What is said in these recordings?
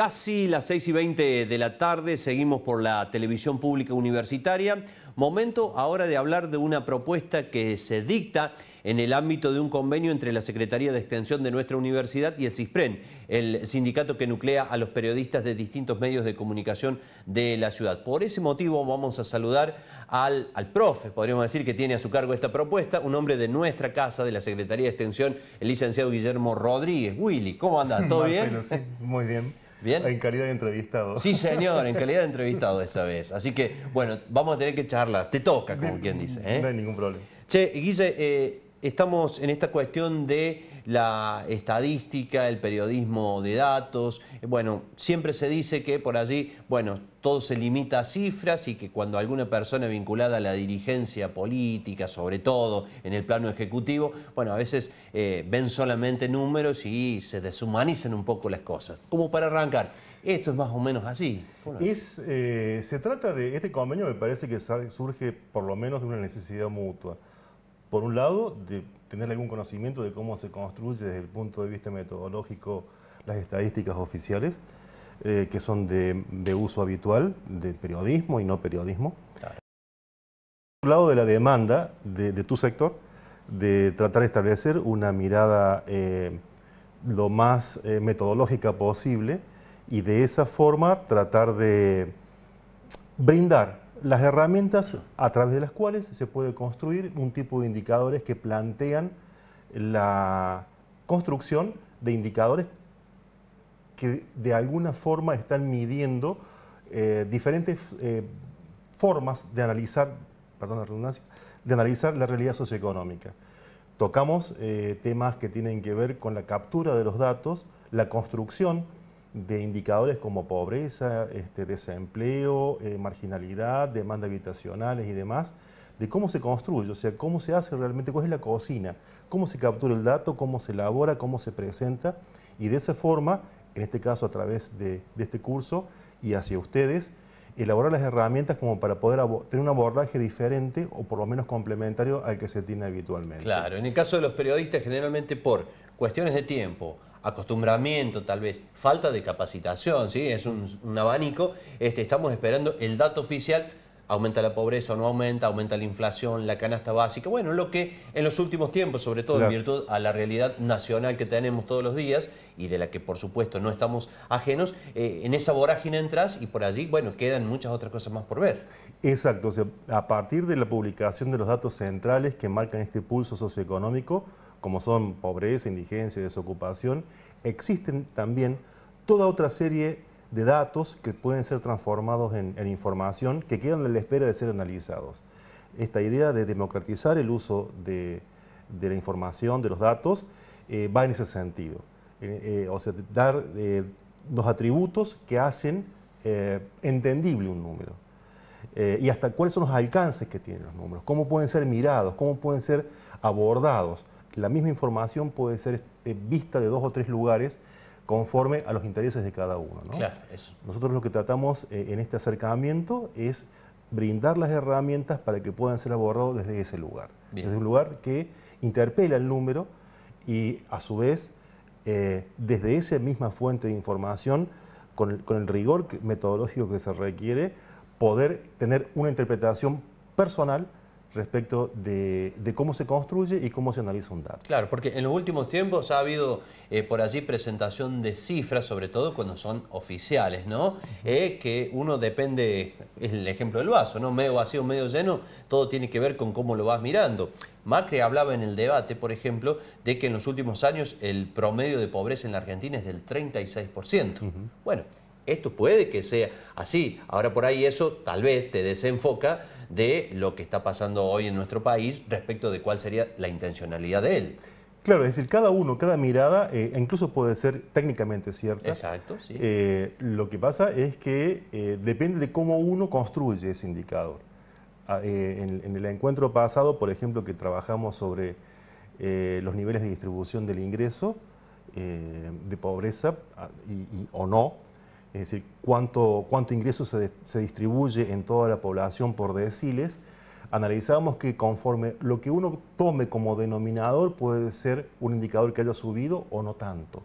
Casi las 6 y 20 de la tarde seguimos por la televisión pública universitaria. Momento ahora de hablar de una propuesta que se dicta en el ámbito de un convenio entre la Secretaría de Extensión de nuestra universidad y el CISPREN, el sindicato que nuclea a los periodistas de distintos medios de comunicación de la ciudad. Por ese motivo vamos a saludar al, al profe, podríamos decir, que tiene a su cargo esta propuesta, un hombre de nuestra casa, de la Secretaría de Extensión, el licenciado Guillermo Rodríguez. Willy, ¿cómo anda? ¿Todo bien? Sí, muy bien. En calidad de entrevistado. Sí, señor, en calidad de entrevistado esa vez. Así que, bueno, vamos a tener que charlar. Te toca, como quien dice. ¿eh? No hay ningún problema. Che, Guille, eh, estamos en esta cuestión de la estadística, el periodismo de datos. Bueno, siempre se dice que por allí, bueno, todo se limita a cifras y que cuando alguna persona vinculada a la dirigencia política, sobre todo en el plano ejecutivo, bueno, a veces eh, ven solamente números y se deshumanizan un poco las cosas. Como para arrancar, esto es más o menos así. Es, eh, se trata de, este convenio me parece que surge por lo menos de una necesidad mutua. Por un lado, de tener algún conocimiento de cómo se construye desde el punto de vista metodológico las estadísticas oficiales, eh, que son de, uso habitual, de periodismo y no periodismo. Por otro lado de la demanda de, tu sector, de tratar de establecer una mirada eh, lo más eh, metodológica posible y de esa forma tratar de brindar las herramientas a través de las cuales se puede construir un tipo de indicadores que plantean la construcción de indicadores que de alguna forma están midiendo eh, diferentes eh, formas de analizar, la de analizar la realidad socioeconómica. Tocamos eh, temas que tienen que ver con la captura de los datos, la construcción de indicadores como pobreza, este, desempleo, eh, marginalidad, demanda habitacionales y demás, de cómo se construye, o sea, cómo se hace realmente, cuál es la cocina, cómo se captura el dato, cómo se elabora, cómo se presenta, y de esa forma, en este caso a través de, de este curso y hacia ustedes, elaborar las herramientas como para poder tener un abordaje diferente o por lo menos complementario al que se tiene habitualmente. Claro, en el caso de los periodistas, generalmente por cuestiones de tiempo, acostumbramiento tal vez, falta de capacitación, ¿sí? es un, abanico, este, estamos esperando el dato oficial aumenta la pobreza o no aumenta, aumenta la inflación, la canasta básica, bueno, lo que en los últimos tiempos, sobre todo en virtud a la realidad nacional que tenemos todos los días y de la que por supuesto no estamos ajenos, eh, en esa vorágine entras y por allí, bueno, quedan muchas otras cosas más por ver. Exacto, a partir de la publicación de los datos centrales que marcan este pulso socioeconómico, como son pobreza, indigencia, desocupación, existen también toda otra serie de datos que pueden ser transformados en, información que quedan a la espera de ser analizados. Esta idea de democratizar el uso de, la información, de los datos, eh, va en ese sentido. Eh, eh, o sea, dar los atributos que hacen entendible un número. y hasta cuáles son los alcances que tienen los números, cómo pueden ser mirados, cómo pueden ser abordados la misma información puede ser eh, vista de dos o tres lugares conforme a los intereses de cada uno. Nosotros lo que tratamos eh, en este acercamiento es brindar las herramientas para que puedan ser abordados desde ese lugar. Desde un lugar que interpela el número y a su vez, eh, desde esa misma fuente de información, con con el rigor metodológico que se requiere, poder tener una interpretación personal respecto de, cómo se construye y cómo se analiza un dato. Claro, porque en los últimos tiempos ha habido eh, por allí presentación de cifras, sobre todo cuando son oficiales, ¿no? Eh, que uno depende, el ejemplo del vaso, ¿no? Medio vacío, medio lleno, todo tiene que ver con cómo lo vas mirando. Macri hablaba en el debate, por ejemplo, de que en los últimos años el promedio de pobreza en la Argentina es del 36%. Bueno, esto puede que sea así. Ahora por ahí eso tal vez te desenfoca de lo que está pasando hoy en nuestro país respecto de cuál sería la intencionalidad de él. Claro, es decir, cada uno, cada mirada, eh, incluso puede ser técnicamente cierta. Exacto, sí. Eh, lo que pasa es que eh, depende de cómo uno construye ese indicador. Ah, en, el encuentro pasado, por ejemplo, que trabajamos sobre los niveles de distribución del ingreso, de pobreza ah, o no, es decir, cuánto, cuánto ingreso se, distribuye en toda la población por deciles, analizamos que conforme lo que uno tome como denominador puede ser un indicador que haya subido o no tanto.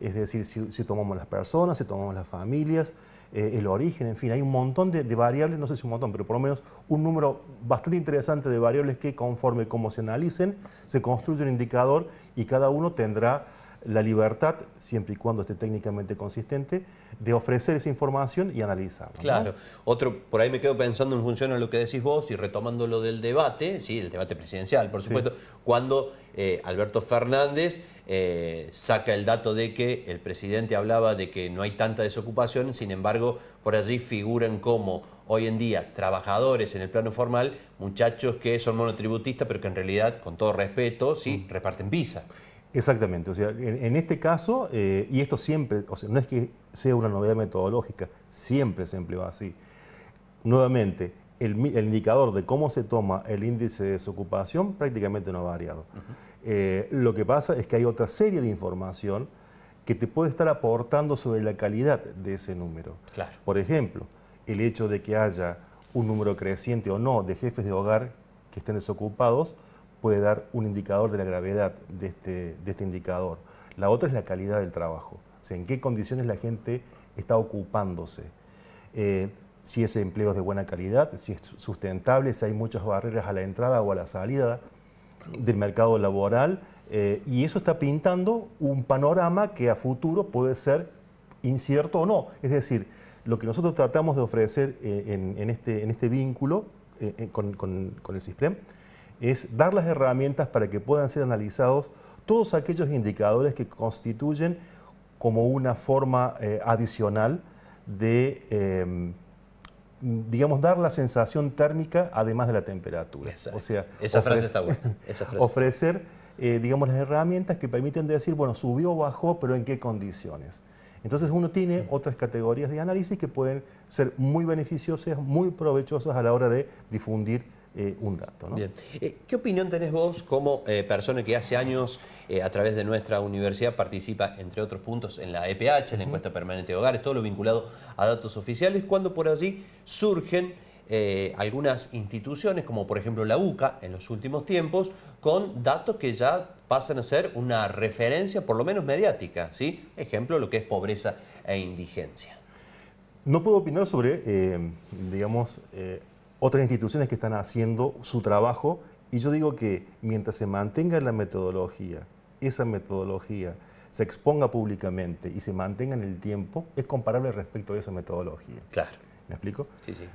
Es decir, si, tomamos las personas, si tomamos las familias, eh, el origen, en fin, hay un montón de, de, variables, no sé si un montón, pero por lo menos un número bastante interesante de variables que conforme como se analicen, se construye un indicador y cada uno tendrá la libertad, siempre y cuando esté técnicamente consistente, de ofrecer esa información y analizarla. Claro. Otro, por ahí me quedo pensando en función a lo que decís vos y retomando lo del debate, sí, el debate presidencial, por supuesto, cuando eh, Alberto Fernández eh, saca el dato de que el presidente hablaba de que no hay tanta desocupación, sin embargo, por allí figuran como hoy en día trabajadores en el plano formal, muchachos que son monotributistas, pero que en realidad, con todo respeto, sí, mm. reparten visa. Exactamente, o sea, en, este caso, eh, y esto siempre, o sea, no es que sea una novedad metodológica, siempre se empleó así. Nuevamente, el, indicador de cómo se toma el índice de desocupación prácticamente no ha variado. Eh, lo que pasa es que hay otra serie de información que te puede estar aportando sobre la calidad de ese número. Claro. Por ejemplo, el hecho de que haya un número creciente o no de jefes de hogar que estén desocupados puede dar un indicador de la gravedad este, de este, indicador. La otra es la calidad del trabajo, o sea, en qué condiciones la gente está ocupándose. Eh, si ese empleo es de buena calidad, si es sustentable, si hay muchas barreras a la entrada o a la salida del mercado laboral. Eh, y eso está pintando un panorama que a futuro puede ser incierto o no. Es decir, lo que nosotros tratamos de ofrecer eh, este, en, este, vínculo con, el CISPREM es dar las herramientas para que puedan ser analizados todos aquellos indicadores que constituyen como una forma eh, adicional de, em, digamos, dar la sensación térmica además de la temperatura. O sea, esa frase está buena. Ofrecer, eh, digamos, las herramientas que permiten decir, bueno, subió o bajó, pero en qué condiciones. Entonces uno tiene otras categorías de análisis que pueden ser muy beneficiosas, muy provechosas a la hora de difundir eh, un dato. Eh, ¿Qué opinión tenés vos como eh, persona que hace años a través de nuestra universidad participa, entre otros puntos, en la EPH, en la encuesta permanente de hogares, todo lo vinculado a datos oficiales, cuando por allí surgen algunas instituciones, como por ejemplo la UCA, en los últimos tiempos, con datos que ya pasan a ser una referencia, por lo menos mediática, ¿sí? Ejemplo, lo que es pobreza e indigencia. No puedo opinar sobre, digamos, otras instituciones que están haciendo su trabajo y yo digo que mientras se mantenga la metodología, esa metodología se exponga públicamente y se mantenga en el tiempo, es comparable respecto a esa metodología. Claro. ¿Me explico? Sí, sí.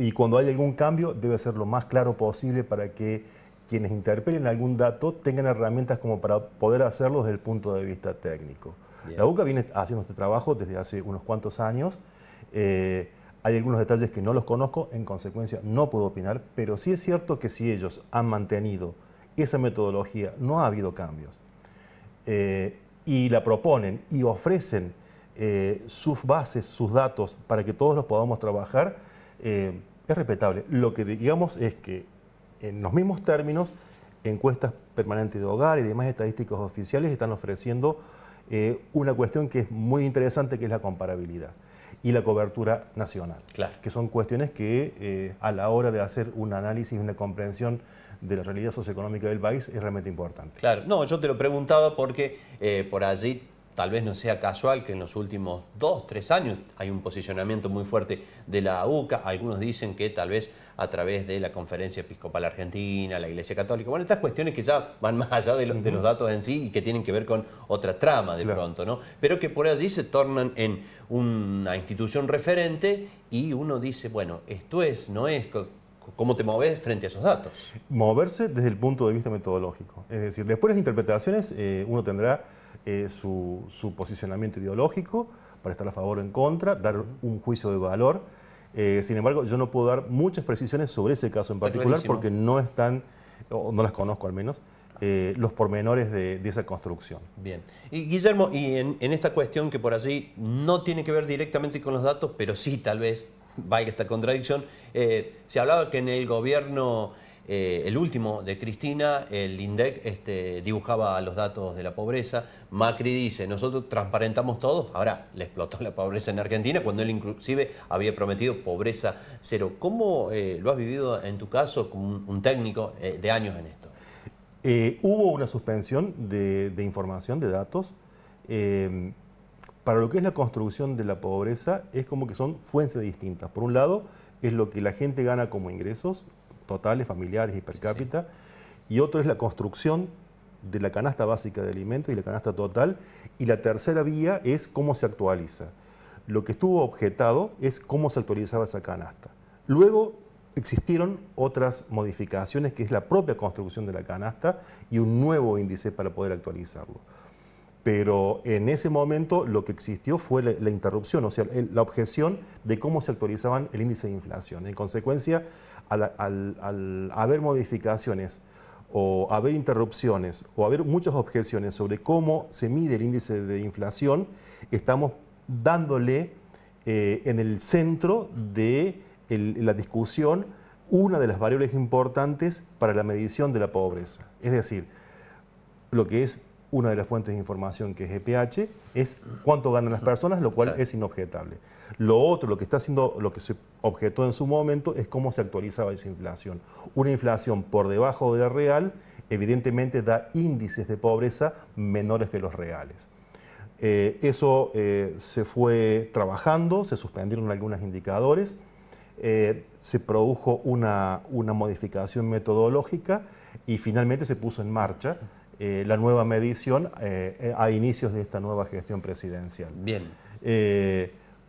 y cuando hay algún cambio, debe ser lo más claro posible para que quienes interpelen algún dato tengan herramientas como para poder hacerlo desde el punto de vista técnico. La UCA viene haciendo este trabajo desde hace unos cuantos años. Eh, hay algunos detalles que no los conozco, en consecuencia no puedo opinar, pero sí es cierto que si ellos han mantenido esa metodología, no ha habido cambios, eh, y la proponen y ofrecen eh, sus bases, sus datos, para que todos los podamos trabajar, eh, es respetable. Lo que digamos es que en los mismos términos, encuestas permanentes de hogar y demás estadísticos oficiales están ofreciendo una cuestión que es muy interesante, que es la comparabilidad y la cobertura nacional, claro. que son cuestiones que eh, a la hora de hacer un análisis, una comprensión de la realidad socioeconómica del país es realmente importante. Claro, no, yo te lo preguntaba porque eh, por allí Tal vez no sea casual que en los últimos dos, tres años hay un posicionamiento muy fuerte de la UCA. Algunos dicen que tal vez a través de la Conferencia Episcopal Argentina, la Iglesia Católica. Bueno, estas cuestiones que ya van más allá de los, datos en sí y que tienen que ver con otra trama de pronto, ¿no? Pero que por allí se tornan en una institución referente y uno dice, bueno, esto es, no es, ¿Cómo te mueves frente a esos datos? Moverse desde el punto de vista metodológico. Es decir, después de interpretaciones eh, uno tendrá eh, su, posicionamiento ideológico, para estar a favor o en contra, dar un juicio de valor. Eh, sin embargo, yo no puedo dar muchas precisiones sobre ese caso en particular porque no están, o no las conozco al menos, eh, los pormenores de, esa construcción. Bien. Y Guillermo, y en, esta cuestión que por allí no tiene que ver directamente con los datos, pero sí tal vez, vaya esta contradicción, se hablaba que en el gobierno eh, el último de Cristina, el INDEC este, dibujaba los datos de la pobreza. Macri dice, nosotros transparentamos todos, ahora le explotó la pobreza en Argentina, cuando él inclusive había prometido pobreza cero. ¿Cómo eh, lo has vivido en tu caso como un, técnico eh, de años en esto? hubo una suspensión de información, de datos. Em, para lo que es la construcción de la pobreza, es como que son fuentes distintas. Por un lado, es lo que la gente gana como ingresos, totales, familiares y per cápita. Y otro es la construcción de la canasta básica de alimentos y la canasta total. Y la tercera vía es cómo se actualiza. Lo que estuvo objetado es cómo se actualizaba esa canasta. Luego existieron otras modificaciones, que es la propia construcción de la canasta y un nuevo índice para poder actualizarlo. Pero en ese momento lo que existió fue la, interrupción, o sea, la objeción de cómo se actualizaban el índice de inflación. En consecuencia, al, haber modificaciones o haber interrupciones o haber muchas objeciones sobre cómo se mide el índice de inflación, estamos dándole eh, en el centro de la discusión una de las variables importantes para la medición de la pobreza. Es decir, lo que es una de las fuentes de información que es EPH es cuánto ganan las personas, lo cual es inobjetable. Lo otro, lo que está haciendo, lo que se objetó en su momento es cómo se actualizaba esa inflación. Una inflación por debajo de la real evidentemente da índices de pobreza menores que los reales. Eh, eso eh, se fue trabajando, se suspendieron algunos indicadores, eh, se produjo una, una modificación metodológica y finalmente se puso en marcha eh, la nueva medición eh, eh, a inicios de esta nueva gestión presidencial. Bien.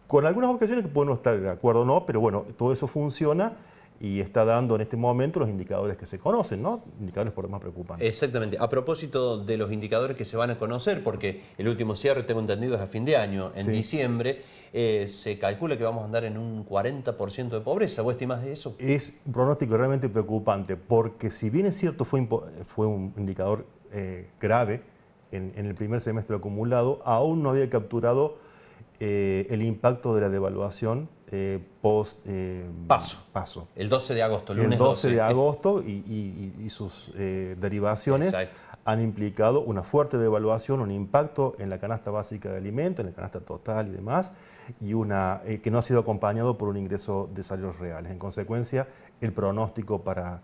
con algunas ocasiones que podemos estar de acuerdo o no, pero bueno, todo eso funciona y está dando en este momento los indicadores que se conocen, ¿no? Indicadores por más preocupantes. Exactamente. A propósito de los indicadores que se van a conocer, porque el último cierre, tengo entendido, es a fin de año, en diciembre, se calcula que vamos a andar en un 40% de pobreza. ¿Vos estimás de eso? Es un pronóstico realmente preocupante, porque si bien es cierto, fue, fue un indicador eh, grave en, el primer semestre acumulado, aún no había capturado eh, el impacto de la devaluación eh, post paso. paso. El 12 de agosto, el lunes 12, de agosto y, sus derivaciones han implicado una fuerte devaluación, un impacto en la canasta básica de alimentos, en la canasta total y demás, y una que no ha sido acompañado por un ingreso de salarios reales. En consecuencia, el pronóstico para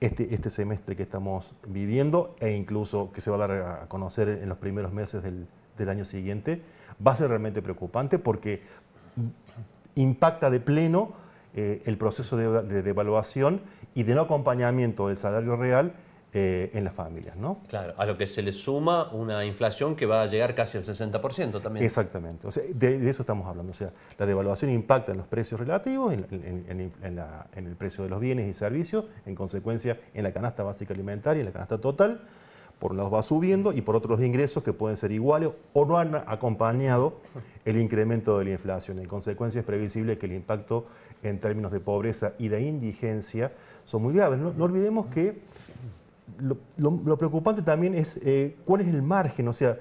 este, este, semestre que estamos viviendo e incluso que se va a dar a conocer en los primeros meses del, año siguiente, va a ser realmente preocupante porque impacta de pleno eh, el proceso de, devaluación y de no acompañamiento del salario real eh, en las familias. ¿no? Claro, a lo que se le suma una inflación que va a llegar casi al 60% también. Exactamente, de, eso estamos hablando. O sea, la devaluación impacta en los precios relativos, en, el precio de los bienes y servicios, en consecuencia en la canasta básica alimentaria, en la canasta total por un va subiendo y por otros ingresos que pueden ser iguales o no han acompañado el incremento de la inflación. En consecuencia es previsible que el impacto en términos de pobreza y de indigencia son muy graves. no olvidemos que lo, preocupante también es eh, cuál es el margen, o sea,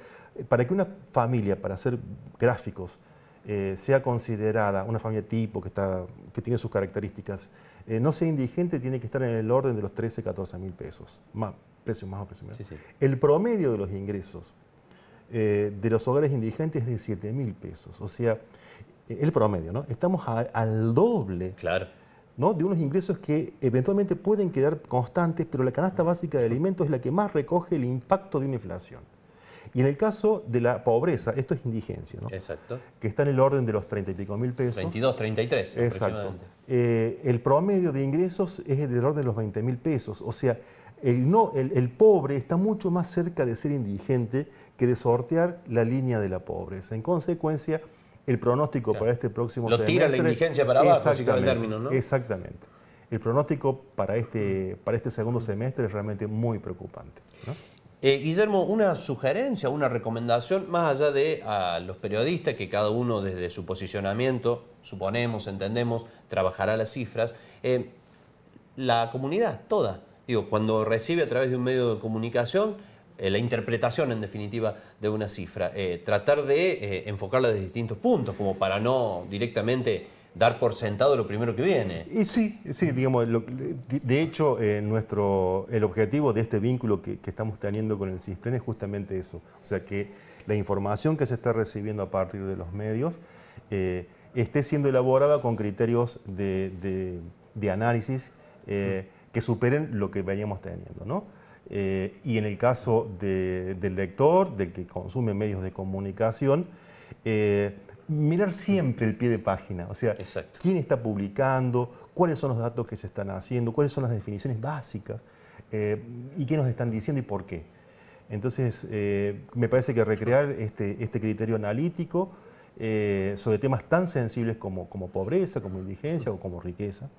para que una familia, para hacer gráficos, eh, sea considerada una familia tipo que, está, que tiene sus características, eh, no sea indigente, tiene que estar en el orden de los 13, 14 mil pesos, más, precios más o El promedio de los ingresos de los hogares indigentes es de 7 mil pesos, o sea, el promedio, ¿no? Estamos al doble. Claro de unos ingresos que eventualmente pueden quedar constantes, pero la canasta básica de alimentos es la que más recoge el impacto de una inflación. Y en el caso de la pobreza, esto es indigencia, ¿no? Que está en el orden de los 30 y pico mil pesos. 22, 33. Exacto. Eh, el promedio de ingresos es del orden de los 20 mil pesos. O sea, el, no, el, el, pobre está mucho más cerca de ser indigente que de sortear la línea de la pobreza. En consecuencia, el pronóstico para este próximo semestre... Lo tira la indigencia para abajo, el término, ¿no? Exactamente. El pronóstico para este, para este segundo semestre es realmente muy preocupante. Eh, Guillermo, una sugerencia, una recomendación, más allá de a los periodistas, que cada uno desde su posicionamiento, suponemos, entendemos, trabajará las cifras, eh, la comunidad toda, digo, cuando recibe a través de un medio de comunicación eh, la interpretación, en definitiva, de una cifra. Eh, tratar de eh, enfocarla desde distintos puntos, como para no directamente dar por sentado lo primero que viene. Y sí, sí, digamos, de hecho, nuestro, el objetivo de este vínculo que, estamos teniendo con el CISPREN es justamente eso. O sea, que la información que se está recibiendo a partir de los medios esté siendo elaborada con criterios de, análisis que superen lo que veníamos teniendo, ¿no? Eh, y en el caso del lector, del que consume medios de comunicación, eh, mirar siempre el pie de página, o sea, quién está publicando, cuáles son los datos que se están haciendo, cuáles son las definiciones básicas eh, y qué nos están diciendo y por qué. Entonces, me parece que recrear este, este criterio analítico sobre temas tan sensibles como, como pobreza, como indigencia o como riqueza,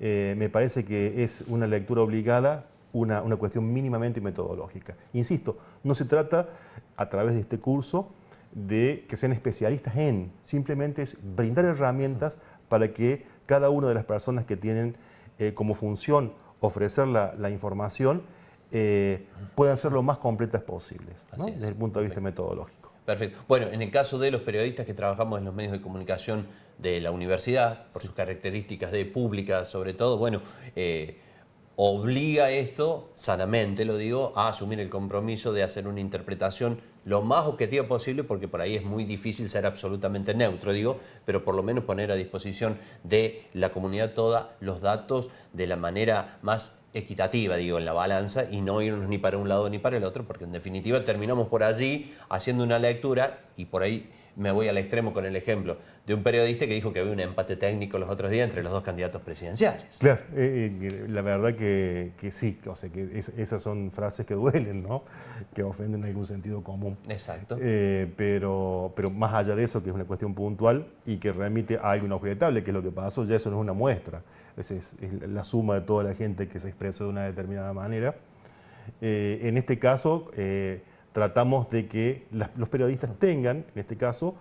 me parece que es una lectura obligada una, cuestión mínimamente metodológica. Insisto, no se trata a través de este curso de que sean especialistas en, simplemente es brindar herramientas para que cada una de las personas que tienen eh, como función ofrecer la, información eh, puedan ser lo más completas posibles desde el punto de vista metodológico. Perfecto. Bueno, en el caso de los periodistas que trabajamos en los medios de comunicación de la universidad, por sus características de pública sobre todo, bueno, eh, obliga esto, sanamente lo digo, a asumir el compromiso de hacer una interpretación lo más objetiva posible, porque por ahí es muy difícil ser absolutamente neutro, digo, pero por lo menos poner a disposición de la comunidad toda los datos de la manera más equitativa, digo, en la balanza y no irnos ni para un lado ni para el otro, porque en definitiva terminamos por allí haciendo una lectura y por ahí me voy al extremo con el ejemplo de un periodista que dijo que había un empate técnico los otros días entre los dos candidatos presidenciales. Claro, eh, eh, la verdad que, sí, o sea, que esas son frases que duelen, ¿no? Que ofenden algún sentido común. Exacto. Eh, pero, pero más allá de eso, que es una cuestión puntual y que remite a algo objetable que es lo que pasó, ya eso no es una muestra es, es, la suma de toda la gente que se expresa de una determinada manera. Eh, en este caso, eh, tratamos de que los periodistas tengan, en este caso,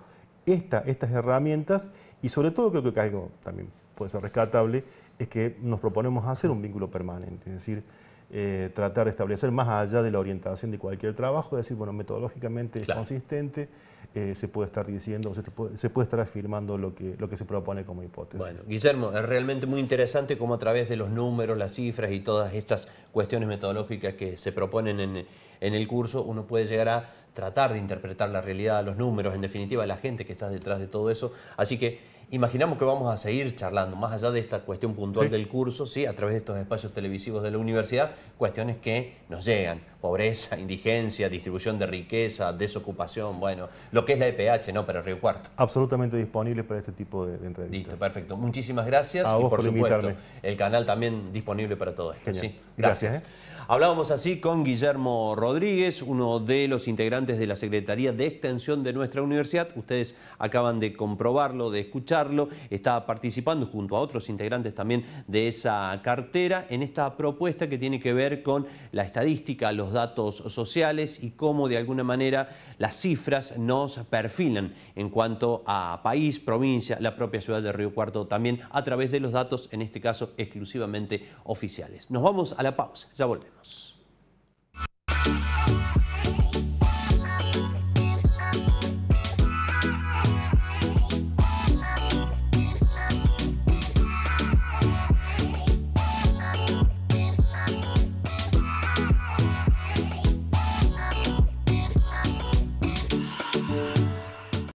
estas herramientas y sobre todo creo que algo también puede ser rescatable, es que nos proponemos hacer un vínculo permanente, es decir, eh, tratar de establecer más allá de la orientación de cualquier trabajo, es decir, bueno, metodológicamente es consistente, eh, se puede estar diciendo, se puede, estar afirmando lo que, lo que se propone como hipótesis. Bueno, Guillermo, es realmente muy interesante cómo a través de los números, las cifras y todas estas cuestiones metodológicas que se proponen en, en el curso, uno puede llegar a tratar de interpretar la realidad, los números, en definitiva, la gente que está detrás de todo eso. Así que Imaginamos que vamos a seguir charlando, más allá de esta cuestión puntual del curso, ¿sí? a través de estos espacios televisivos de la universidad, cuestiones que nos llegan. Pobreza, indigencia, distribución de riqueza, desocupación, bueno, lo que es la EPH, ¿no? Pero Río Cuarto. Absolutamente disponible para este tipo de, entrevistas. Listo, perfecto. Muchísimas gracias. y por, supuesto, el canal también disponible para todo esto. Gracias. ¿eh? Hablábamos así con Guillermo Rodríguez, uno de los integrantes de la Secretaría de Extensión de nuestra universidad. Ustedes acaban de comprobarlo, de escucharlo. Está participando junto a otros integrantes también de esa cartera en esta propuesta que tiene que ver con la estadística, los datos sociales y cómo de alguna manera las cifras nos perfilan en cuanto a país, provincia, la propia ciudad de Río Cuarto también a través de los datos, en este caso exclusivamente oficiales. Nos vamos a la pausa, ya volvemos.